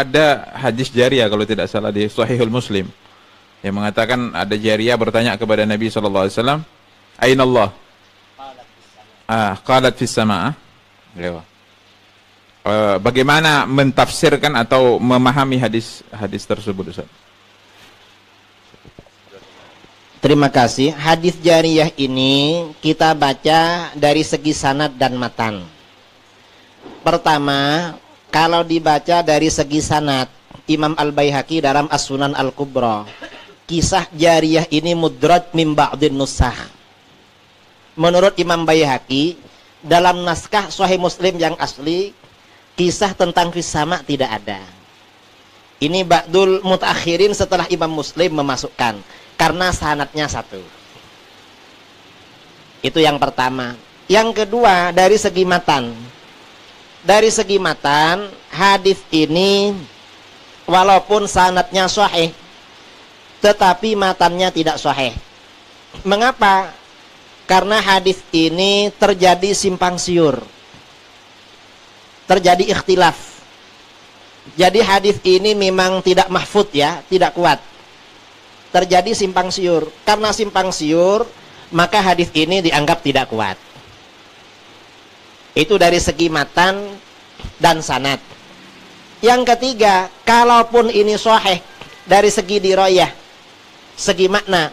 ada hadis jariah kalau tidak salah di Sahihul Muslim yang mengatakan ada jariah bertanya kepada Nabi sallallahu alaihi wasallam, "Aina Allah?" Ah, qalat fis sama. Uh, bagaimana mentafsirkan atau memahami hadis hadis tersebut, Ustaz? Terima kasih. Hadis jariyah ini kita baca dari segi sanad dan matan. Pertama, kalau dibaca dari segi sanat Imam al baihaqi dalam As-Sunan al Kubro, kisah jariyah ini mudrat min ba'din nusah menurut Imam Baihaqi dalam naskah Sahih Muslim yang asli kisah tentang fisama tidak ada ini Ba'dul Mutakhirin setelah Imam Muslim memasukkan karena sanatnya satu itu yang pertama yang kedua dari segi matan dari segi matan hadis ini walaupun sanatnya sahih tetapi matannya tidak sahih. Mengapa? Karena hadis ini terjadi simpang siur. Terjadi ikhtilaf. Jadi hadis ini memang tidak mahfud ya, tidak kuat. Terjadi simpang siur. Karena simpang siur, maka hadis ini dianggap tidak kuat. Itu dari segi matan dan sanat. Yang ketiga, kalaupun ini soheh dari segi diroyah, segi makna,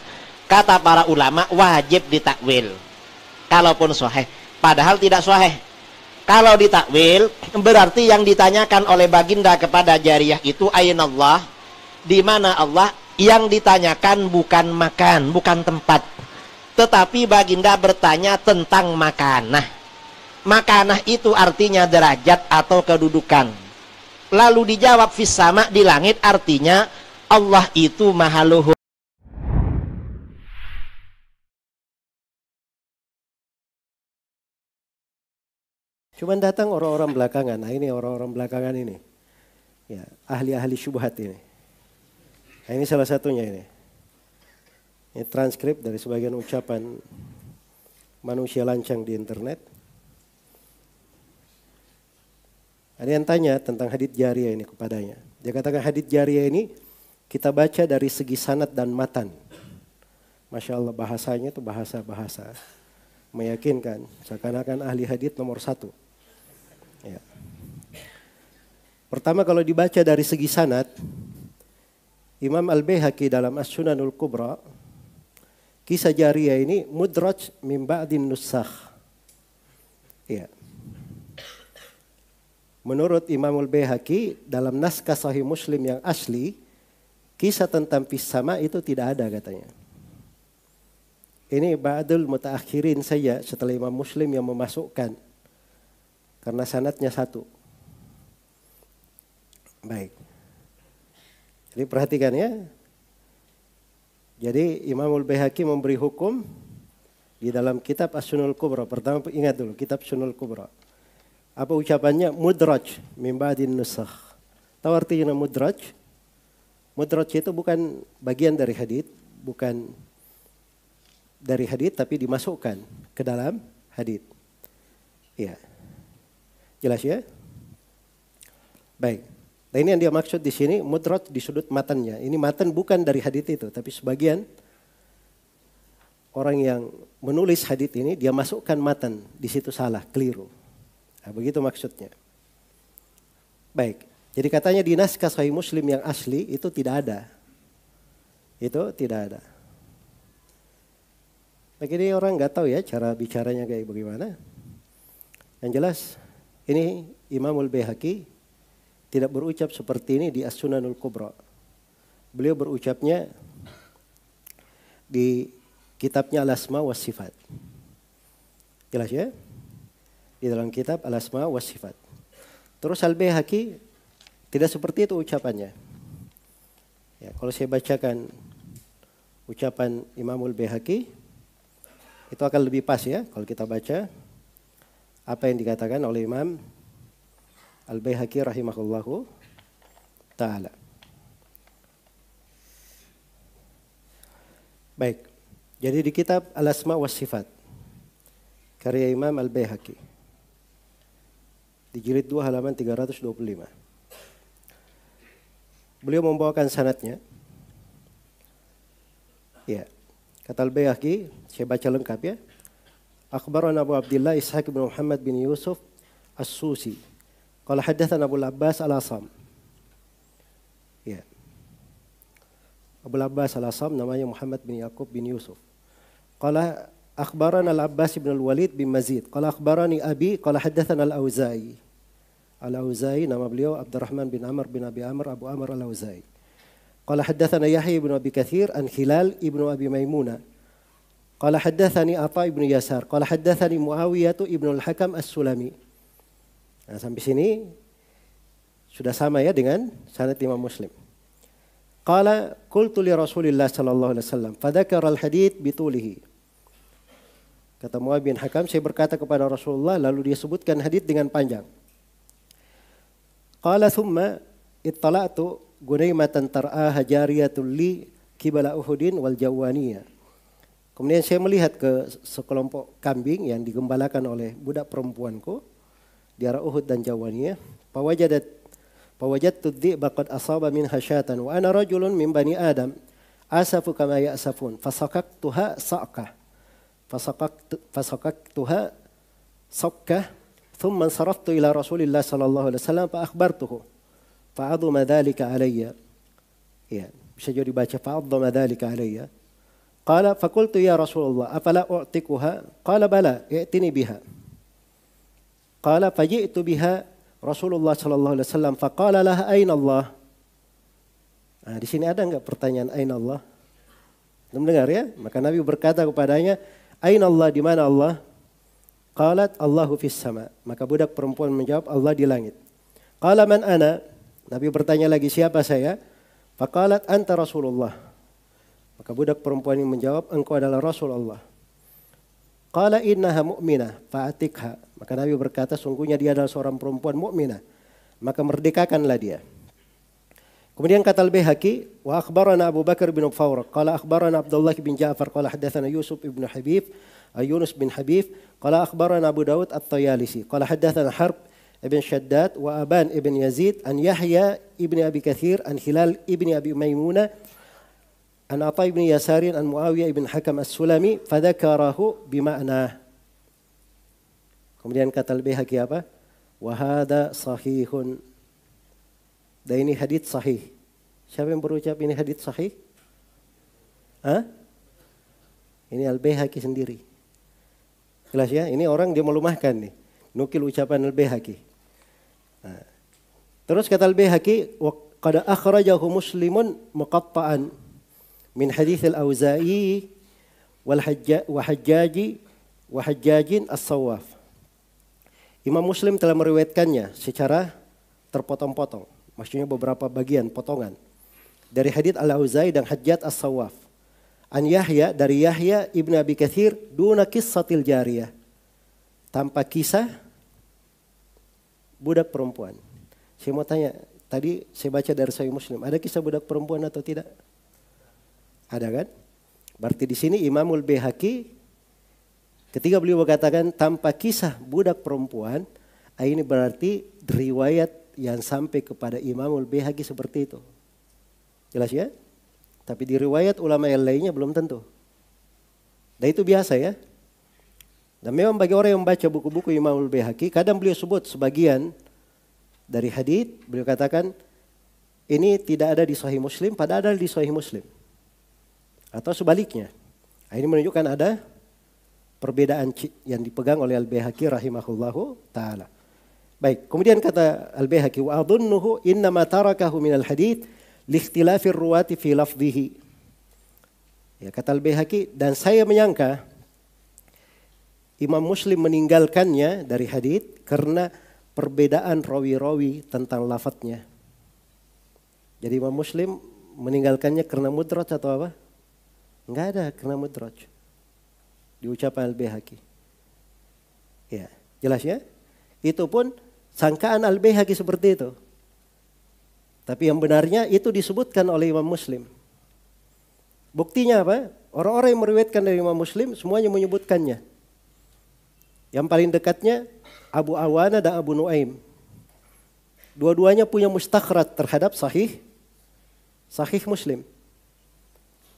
kata para ulama wajib ditakwil. Kalaupun soheh, padahal tidak soheh. Kalau ditakwil, berarti yang ditanyakan oleh baginda kepada jariah itu Allah, di mana Allah yang ditanyakan bukan makan, bukan tempat. Tetapi baginda bertanya tentang makan makanah itu artinya derajat atau kedudukan. Lalu dijawab fisama di langit artinya Allah itu maha luhur. Cuman datang orang-orang belakangan. Nah ini orang-orang belakangan ini. Ya, ahli-ahli syubhat ini. Nah, ini salah satunya ini. Ini transkrip dari sebagian ucapan manusia lancang di internet Ada yang tanya tentang hadith jariah ini kepadanya. Dia katakan hadith jariah ini kita baca dari segi sanat dan matan. Masya Allah bahasanya itu bahasa-bahasa meyakinkan. Seakan-akan ahli hadith nomor satu. Ya. Pertama kalau dibaca dari segi sanat, Imam al bihaqi dalam As-Sunanul Kubra, kisah jariah ini mudraj min ba'din nusakh. Ya. Menurut Imamul Behaki dalam naskah Sahih Muslim yang asli, kisah tentang pisama itu tidak ada katanya. Ini Ba'dul Mutaakhirin saya setelah Imam Muslim yang memasukkan. Karena sanatnya satu. Baik. Jadi perhatikan ya. Jadi Imamul Behaki memberi hukum di dalam kitab As-Sunul Kubra. Pertama ingat dulu kitab Sunul Kubra apa ucapannya mudraj mimbadin nusakh. Tahu artinya mudraj? Mudraj itu bukan bagian dari hadith, bukan dari hadith tapi dimasukkan ke dalam hadith. ya, Jelas ya? Baik. Nah ini yang dia maksud di sini mudraj di sudut matanya, Ini matan bukan dari hadith itu tapi sebagian orang yang menulis hadith ini dia masukkan matan di situ salah, keliru. Nah, begitu maksudnya. Baik, jadi katanya di naskah Sahih Muslim yang asli itu tidak ada. Itu tidak ada. Nah, ini orang nggak tahu ya cara bicaranya kayak bagaimana. Yang jelas ini Imamul Behaki tidak berucap seperti ini di As-Sunanul Kubra. Beliau berucapnya di kitabnya Al-Asma wa Sifat. Jelas ya? di dalam kitab Al-Asma wa Sifat. Terus Al-Baihaqi tidak seperti itu ucapannya. Ya, kalau saya bacakan ucapan Imamul Baihaqi itu akan lebih pas ya kalau kita baca apa yang dikatakan oleh Imam Al-Baihaqi rahimahullahu taala. Baik. Jadi di kitab Al-Asma wa Sifat karya Imam Al-Baihaqi di jilid 2 halaman 325. Beliau membawakan sanatnya. Ya. Kata Al-Bayhaqi, saya baca lengkap ya. Akhbaran Abu Abdullah Ishaq bin Muhammad bin Yusuf As-Susi. Qala haddatsana Abu Abbas Al-Asam. Ya. Abu Abbas Al-Asam namanya Muhammad bin Yakub bin Yusuf. Qala akhbaran Al-Abbas bin Al-Walid bin Mazid. Qala akhbarani Abi qala haddatsana Al-Auza'i. Al-Auzai, nama beliau Abdurrahman bin Amr bin Abi Amr, Abu Amr Al-Auzai. Qala haddathana Yahya ibn Abi Kathir an Hilal ibn Abi Maimuna. Qala haddathani Atha ibn Yasar. Qala haddathani Muawiyatu ibn Al-Hakam As-Sulami. Nah, sampai sini sudah sama ya dengan sanad Imam Muslim. Qala qultu li Rasulillah sallallahu alaihi wasallam fadzakara al-hadith bitulihi. Kata Muawiyah bin Hakam, saya berkata kepada Rasulullah lalu dia sebutkan hadith dengan panjang. Qala thumma ittala'tu gunaimatan tar'aha jariyatul li kibala uhudin wal jawaniyah. Kemudian saya melihat ke sekelompok kambing yang digembalakan oleh budak perempuanku di arah Uhud dan Jawaniyah. Pawajadat pawajadtu dhi'ba qad asaba min hasyatan wa ana rajulun min bani Adam asafu kama ya'safun fasakaktuha sa'kah fasakaktuha sakkah ثم انصرفت إلى رسول الله صلى الله عليه وسلم فأخبرته فعظم ذلك علي ya bisa jadi فعظم ذلك علي قال فقلت يا رسول الله أفلا أعطيكها قال بلى ائتني بها قال فجئت بها رسول الله صلى الله عليه وسلم فقال لها أين الله nah, di sini ada nggak pertanyaan أين الله Belum dengar ya? Maka Nabi berkata kepadanya, Aina Allah, di mana Allah? Qalat Allahu fis sama. Maka budak perempuan menjawab Allah di langit. Qala man ana? Nabi bertanya lagi siapa saya? Faqalat anta Rasulullah. Maka budak perempuan ini menjawab engkau adalah Rasulullah. Qala innaha mu'minah fa'atikha. Maka Nabi berkata sungguhnya dia adalah seorang perempuan mukminah. Maka merdekakanlah dia. Kemudian kata al bihaki wa akhbarana Abu Bakar bin Fawr, qala akhbarana Abdullah bin Ja'far, qala hadatsana Yusuf bin Habib, Ayunus bin Habib qala akhbarana Abu Daud At-Tayalisi qala haddatsana Harb ibn Shaddad wa Aban ibn Yazid an Yahya ibn Abi Kathir an Hilal ibn Abi Maimuna an Atai ibn Yasari. an Muawiyah ibn Hakam As-Sulami fadakarahu bima'na Kemudian kata Al-Bihaqi apa? Wahada sahihun. Dan ini hadits sahih. Siapa yang berucap ini hadits sahih? Ah? Ini Al-Bihaqi sendiri. Jelas ya. Ini orang dia melumahkan nih. Nukil ucapan Al-Bihaki. Nah. Terus kata Al-Bihaki, "Qad akhrajahu Muslimun muqatta'an min hadis Al-Auza'i wal Hajjaji wa Hajjajin As-Sawaf." Imam Muslim telah meriwayatkannya secara terpotong-potong. Maksudnya beberapa bagian potongan dari hadis Al-Auza'i dan Hajjat As-Sawaf. An Yahya dari Yahya ibn Abi Kathir duna kisatil jariyah. Tanpa kisah budak perempuan. Saya mau tanya, tadi saya baca dari Sahih Muslim, ada kisah budak perempuan atau tidak? Ada kan? Berarti di sini Imamul Bihaki ketika beliau mengatakan tanpa kisah budak perempuan, ah, ini berarti riwayat yang sampai kepada Imamul Bihaki seperti itu. Jelas ya? Tapi di riwayat ulama yang lainnya belum tentu. Dan itu biasa ya. Dan memang bagi orang yang membaca buku-buku Imam Al-Bihaki, kadang beliau sebut sebagian dari hadith, beliau katakan, ini tidak ada di Sahih Muslim, pada ada di Sahih Muslim. Atau sebaliknya. Nah, ini menunjukkan ada perbedaan yang dipegang oleh Al-Bihaki rahimahullahu ta'ala. Baik, kemudian kata Al-Bihaki, wa adunnuhu innama tarakahu minal hadith, Likhtilafir ruwati fi lafzihi. Ya, kata Al-Bihaki, dan saya menyangka Imam Muslim meninggalkannya dari hadit karena perbedaan rawi-rawi tentang lafadznya. Jadi Imam Muslim meninggalkannya karena mudraj atau apa? Enggak ada karena mudraj. Di ucapan Al-Bihaki. Ya, jelasnya? Itu pun sangkaan Al-Bihaki seperti itu. Tapi yang benarnya itu disebutkan oleh Imam Muslim. Buktinya apa? Orang-orang yang meriwayatkan dari Imam Muslim semuanya menyebutkannya. Yang paling dekatnya Abu Awana dan Abu Nuaim. Dua-duanya punya mustakrat terhadap sahih sahih Muslim.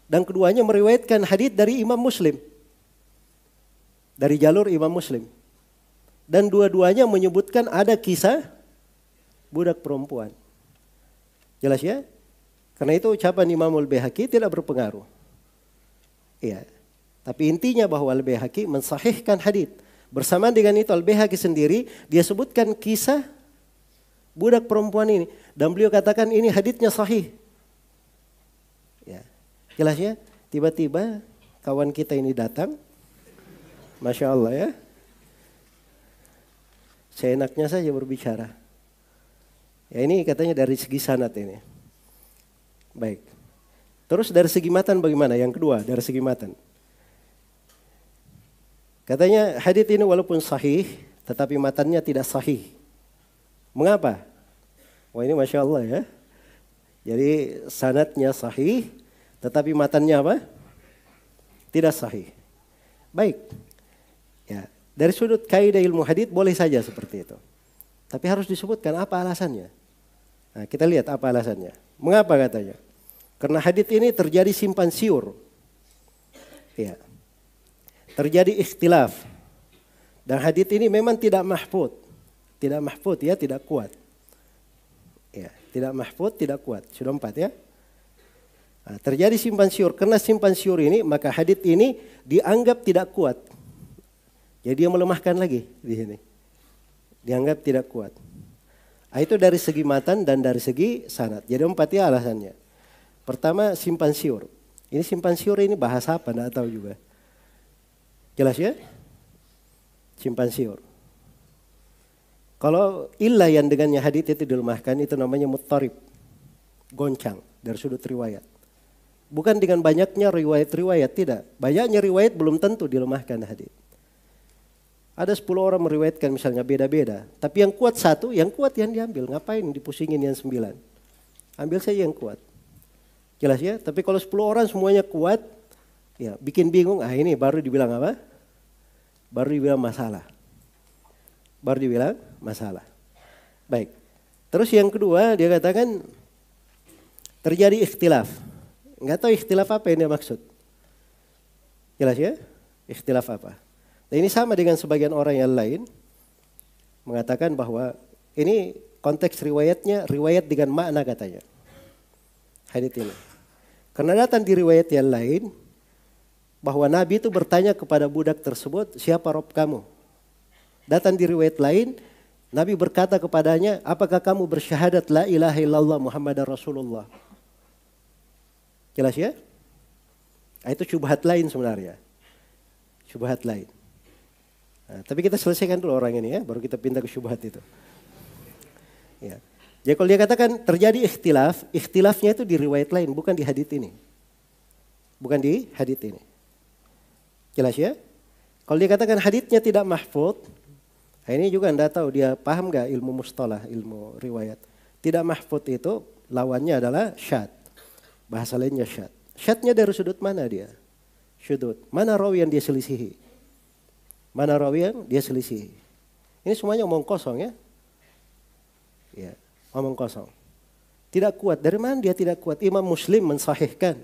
Dan keduanya meriwayatkan hadis dari Imam Muslim. Dari jalur Imam Muslim. Dan dua-duanya menyebutkan ada kisah budak perempuan. Jelas ya? Karena itu ucapan al Bihaki tidak berpengaruh. Iya. Tapi intinya bahwa Al-Bihaki mensahihkan hadith. bersama dengan itu Al-Bihaki sendiri dia sebutkan kisah budak perempuan ini. Dan beliau katakan ini hadithnya sahih. Ya. Jelas ya? Tiba-tiba kawan kita ini datang. Masya Allah ya. Seenaknya saja berbicara. Ya ini katanya dari segi sanat ini. Baik. Terus dari segi matan bagaimana? Yang kedua dari segi matan. Katanya hadith ini walaupun sahih tetapi matannya tidak sahih. Mengapa? Wah ini masya Allah ya. Jadi sanatnya sahih tetapi matannya apa? Tidak sahih. Baik. Ya, dari sudut kaidah ilmu hadith boleh saja seperti itu. Tapi harus disebutkan apa alasannya. Nah, kita lihat apa alasannya. Mengapa katanya? Karena hadit ini terjadi simpan siur. Ya. Terjadi ikhtilaf. Dan hadit ini memang tidak mahfud. Tidak mahfud ya, tidak kuat. Ya, tidak mahfud, tidak kuat. Sudah empat ya. Nah, terjadi simpan siur. Karena simpan siur ini, maka hadit ini dianggap tidak kuat. Jadi dia melemahkan lagi di sini. Dianggap tidak kuat. Nah, itu dari segi matan dan dari segi sanat. Jadi empat ya alasannya. Pertama simpan siur. Ini simpan siur ini bahasa apa? Tidak tahu juga. Jelas ya? Simpan siur. Kalau ilah yang dengannya hadit itu dilemahkan itu namanya mutarib. Goncang dari sudut riwayat. Bukan dengan banyaknya riwayat-riwayat, tidak. Banyaknya riwayat belum tentu dilemahkan hadits. Ada 10 orang meriwayatkan misalnya beda-beda. Tapi yang kuat satu, yang kuat yang diambil. Ngapain dipusingin yang sembilan? Ambil saja yang kuat. Jelas ya? Tapi kalau 10 orang semuanya kuat, ya bikin bingung. Ah ini baru dibilang apa? Baru dibilang masalah. Baru dibilang masalah. Baik. Terus yang kedua dia katakan terjadi ikhtilaf. Enggak tahu ikhtilaf apa yang dia maksud. Jelas ya? Ikhtilaf apa? Dan nah, ini sama dengan sebagian orang yang lain mengatakan bahwa ini konteks riwayatnya riwayat dengan makna katanya. Hadits ini. Karena datang di riwayat yang lain bahwa Nabi itu bertanya kepada budak tersebut siapa Rob kamu. Datang di riwayat lain Nabi berkata kepadanya apakah kamu bersyahadat la ilaha illallah Muhammad Rasulullah. Jelas ya? Nah, itu syubhat lain sebenarnya. Syubhat lain. Nah, tapi kita selesaikan dulu orang ini ya, baru kita pindah ke syubhat itu. Ya. Jadi ya, kalau dia katakan terjadi ikhtilaf, ikhtilafnya itu di riwayat lain, bukan di hadit ini. Bukan di hadit ini. Jelas ya? Kalau dia katakan haditnya tidak mahfud, nah ini juga anda tahu dia paham gak ilmu mustalah, ilmu riwayat. Tidak mahfud itu lawannya adalah syad. Bahasa lainnya syad. Syadnya dari sudut mana dia? Sudut. Mana rawi yang dia selisihi? Mana rawian, dia selisih. Ini semuanya omong kosong ya. Ya, omong kosong. Tidak kuat. Dari mana dia tidak kuat? Imam Muslim mensahihkan.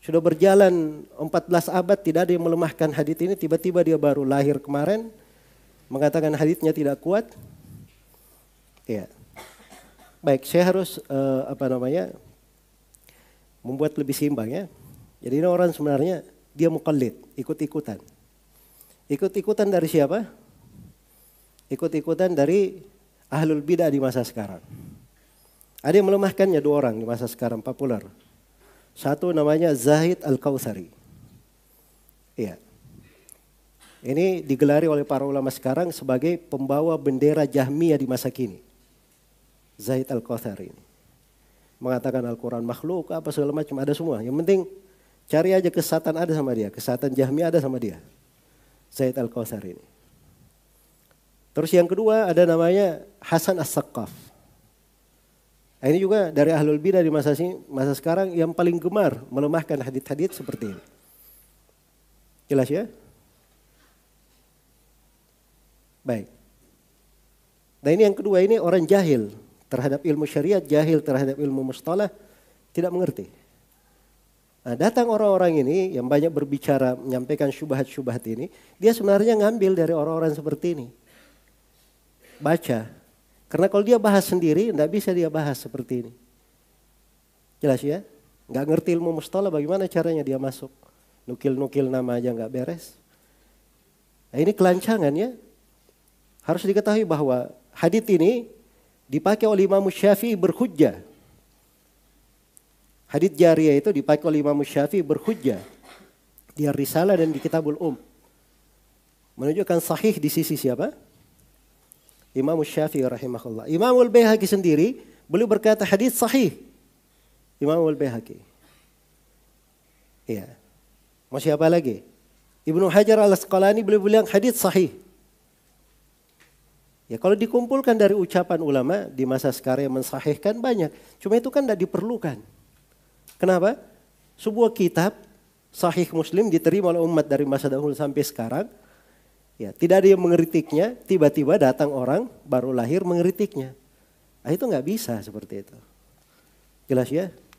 Sudah berjalan 14 abad tidak ada yang melemahkan hadits ini. Tiba-tiba dia baru lahir kemarin mengatakan haditsnya tidak kuat. Ya. Baik, saya harus uh, apa namanya? membuat lebih seimbang ya. Jadi ini orang sebenarnya dia mukallid, ikut-ikutan. Ikut-ikutan dari siapa? Ikut-ikutan dari ahlul bidah di masa sekarang. Ada yang melemahkannya dua orang di masa sekarang populer. Satu namanya Zahid al Kausari. Iya. Ini digelari oleh para ulama sekarang sebagai pembawa bendera Jahmiyah di masa kini. Zahid al Kausari Mengatakan Al-Quran makhluk, apa segala macam, ada semua. Yang penting cari aja kesatan ada sama dia, kesatan Jahmiyah ada sama dia. Zaid al Qausar ini. Terus yang kedua ada namanya Hasan as saqaf nah, ini juga dari ahlul bidah di masa sini, masa sekarang yang paling gemar melemahkan hadit-hadit seperti ini. Jelas ya? Baik. Nah ini yang kedua ini orang jahil terhadap ilmu syariat, jahil terhadap ilmu mustalah, tidak mengerti. Nah, datang orang-orang ini yang banyak berbicara menyampaikan syubhat-syubhat ini, dia sebenarnya ngambil dari orang-orang seperti ini. Baca. Karena kalau dia bahas sendiri, tidak bisa dia bahas seperti ini. Jelas ya? Nggak ngerti ilmu mustalah bagaimana caranya dia masuk. Nukil-nukil nama aja nggak beres. Nah, ini ya Harus diketahui bahwa hadith ini dipakai oleh Imam Syafi'i berhujjah Hadith Jariah itu dipakai oleh Imam Syafi'i berhujjah di Risalah dan di Kitabul Um. Menunjukkan sahih di sisi siapa? Imam Syafi'i rahimahullah. Imam al sendiri beliau berkata hadith sahih. Imam al Iya. Masih apa lagi? Ibnu Hajar Al-Asqalani beliau bilang hadith sahih. Ya kalau dikumpulkan dari ucapan ulama di masa sekarang yang mensahihkan banyak. Cuma itu kan tidak diperlukan. Kenapa? Sebuah kitab sahih muslim diterima oleh umat dari masa dahulu sampai sekarang. Ya, tidak ada yang mengeritiknya, tiba-tiba datang orang baru lahir mengeritiknya. Nah, itu nggak bisa seperti itu. Jelas ya?